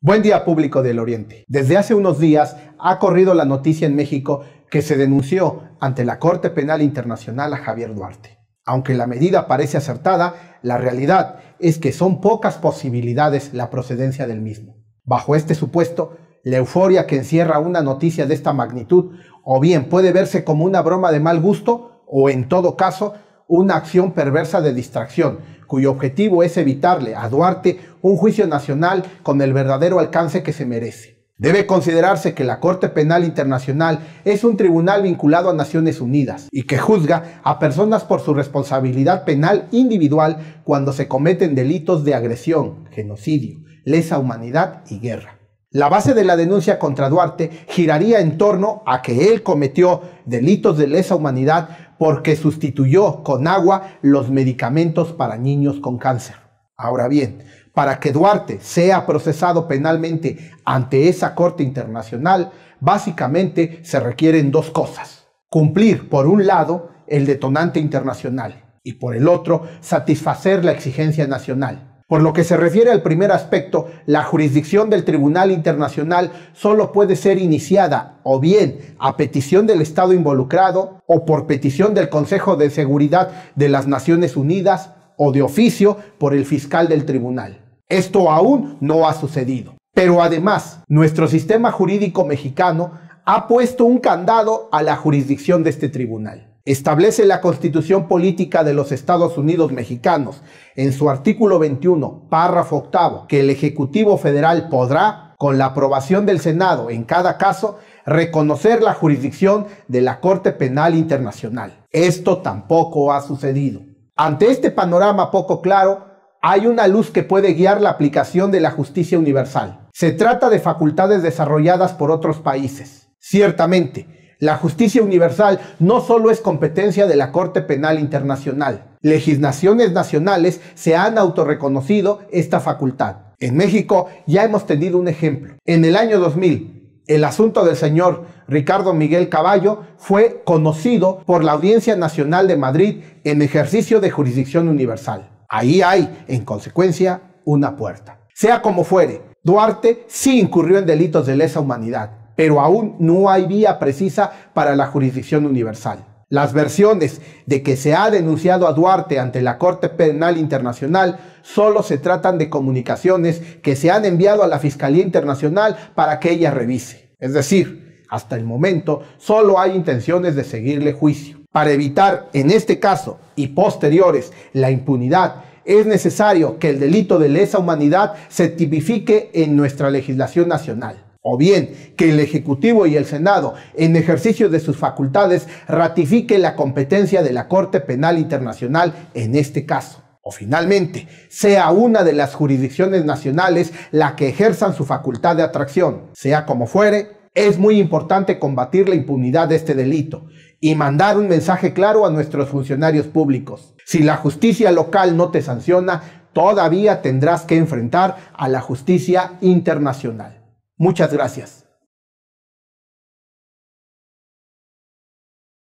Buen día público del Oriente. Desde hace unos días ha corrido la noticia en México que se denunció ante la Corte Penal Internacional a Javier Duarte. Aunque la medida parece acertada, la realidad es que son pocas posibilidades la procedencia del mismo. Bajo este supuesto, la euforia que encierra una noticia de esta magnitud o bien puede verse como una broma de mal gusto o en todo caso una acción perversa de distracción, cuyo objetivo es evitarle a Duarte un juicio nacional con el verdadero alcance que se merece. Debe considerarse que la Corte Penal Internacional es un tribunal vinculado a Naciones Unidas y que juzga a personas por su responsabilidad penal individual cuando se cometen delitos de agresión, genocidio, lesa humanidad y guerra. La base de la denuncia contra Duarte giraría en torno a que él cometió delitos de lesa humanidad porque sustituyó con agua los medicamentos para niños con cáncer. Ahora bien, para que Duarte sea procesado penalmente ante esa Corte Internacional, básicamente se requieren dos cosas. Cumplir, por un lado, el detonante internacional y por el otro, satisfacer la exigencia nacional. Por lo que se refiere al primer aspecto, la jurisdicción del Tribunal Internacional solo puede ser iniciada o bien a petición del Estado involucrado o por petición del Consejo de Seguridad de las Naciones Unidas o de oficio por el fiscal del tribunal. Esto aún no ha sucedido. Pero además, nuestro sistema jurídico mexicano ha puesto un candado a la jurisdicción de este tribunal establece la Constitución Política de los Estados Unidos Mexicanos en su artículo 21, párrafo octavo, que el Ejecutivo Federal podrá, con la aprobación del Senado en cada caso, reconocer la jurisdicción de la Corte Penal Internacional. Esto tampoco ha sucedido. Ante este panorama poco claro, hay una luz que puede guiar la aplicación de la justicia universal. Se trata de facultades desarrolladas por otros países. Ciertamente, la justicia universal no solo es competencia de la Corte Penal Internacional. Legislaciones nacionales se han autorreconocido esta facultad. En México ya hemos tenido un ejemplo. En el año 2000, el asunto del señor Ricardo Miguel Caballo fue conocido por la Audiencia Nacional de Madrid en ejercicio de jurisdicción universal. Ahí hay, en consecuencia, una puerta. Sea como fuere, Duarte sí incurrió en delitos de lesa humanidad pero aún no hay vía precisa para la jurisdicción universal. Las versiones de que se ha denunciado a Duarte ante la Corte Penal Internacional solo se tratan de comunicaciones que se han enviado a la Fiscalía Internacional para que ella revise. Es decir, hasta el momento solo hay intenciones de seguirle juicio. Para evitar, en este caso y posteriores, la impunidad, es necesario que el delito de lesa humanidad se tipifique en nuestra legislación nacional o bien que el Ejecutivo y el Senado, en ejercicio de sus facultades, ratifique la competencia de la Corte Penal Internacional en este caso. O finalmente, sea una de las jurisdicciones nacionales la que ejerzan su facultad de atracción. Sea como fuere, es muy importante combatir la impunidad de este delito y mandar un mensaje claro a nuestros funcionarios públicos. Si la justicia local no te sanciona, todavía tendrás que enfrentar a la justicia internacional. Muchas gracias.